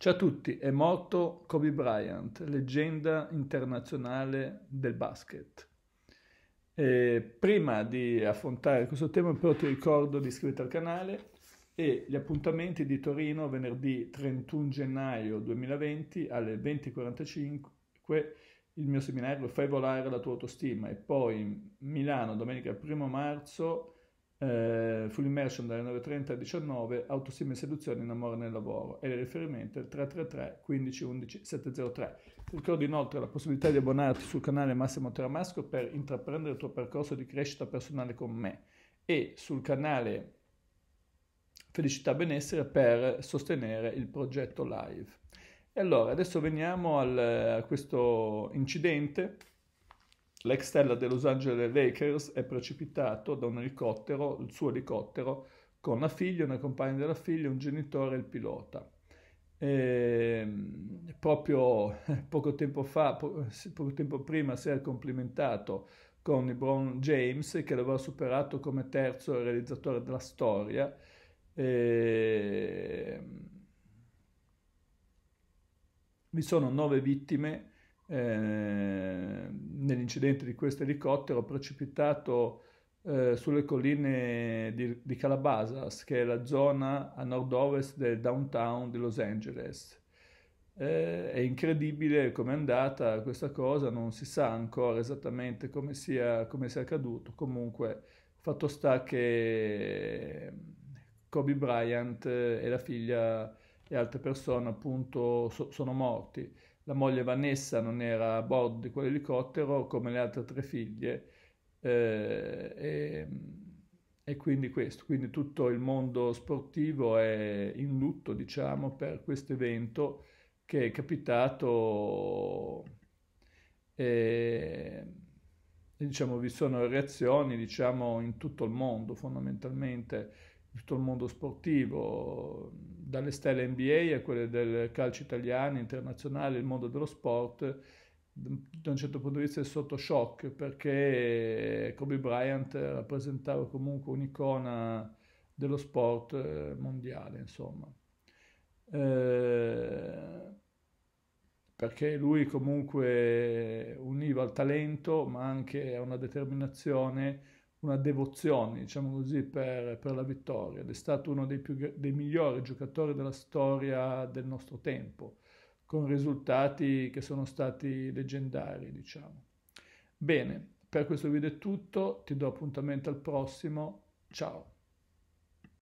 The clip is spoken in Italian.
Ciao a tutti, è morto Kobe Bryant, leggenda internazionale del basket. E prima di affrontare questo tema però ti ricordo di iscriverti al canale e gli appuntamenti di Torino venerdì 31 gennaio 2020 alle 20.45 il mio seminario Fai volare la tua autostima e poi Milano domenica 1 marzo eh, Full dalle 9.30 alle 19, autostima e seduzione in amore nel lavoro e il riferimento è 333 15 11 703. Ti ricordo inoltre la possibilità di abbonarti sul canale Massimo Teramasco per intraprendere il tuo percorso di crescita personale con me e sul canale Felicità Benessere per sostenere il progetto live. E allora adesso veniamo al, a questo incidente L'ex stella dei Los Angeles Lakers è precipitato da un elicottero, il suo elicottero, con la figlia, una compagna della figlia, un genitore e il pilota. E ehm, proprio poco tempo fa, poco tempo prima, si era complimentato con LeBron James che l'aveva superato come terzo realizzatore della storia. E... Ehm, vi sono nove vittime eh, nell'incidente di questo elicottero precipitato eh, sulle colline di, di, Calabasas, che è la zona a nord-ovest del downtown di Los Angeles. Eh, è incredibile come è andata questa cosa, non si sa ancora esattamente come sia, come sia accaduto. Comunque, fatto sta che Kobe Bryant eh, e la figlia e altre persone appunto so, sono morti. La moglie Vanessa non era a bordo di quell'elicottero come le altre tre figlie eh, e, e, quindi questo, quindi tutto il mondo sportivo è in lutto diciamo per questo evento che è capitato eh, e, diciamo vi sono reazioni diciamo in tutto il mondo fondamentalmente, in tutto il mondo sportivo dalle stelle NBA a quelle del calcio italiano, internazionale, il mondo dello sport, da un certo punto di vista è sotto shock perché Kobe Bryant rappresentava comunque un'icona dello sport eh, mondiale, insomma. Eh, perché lui comunque univa il talento ma anche una determinazione una devozione, diciamo così, per, per, la vittoria ed è stato uno dei, più, dei migliori giocatori della storia del nostro tempo, con risultati che sono stati leggendari, diciamo. Bene, per questo video è tutto, ti do appuntamento al prossimo, ciao!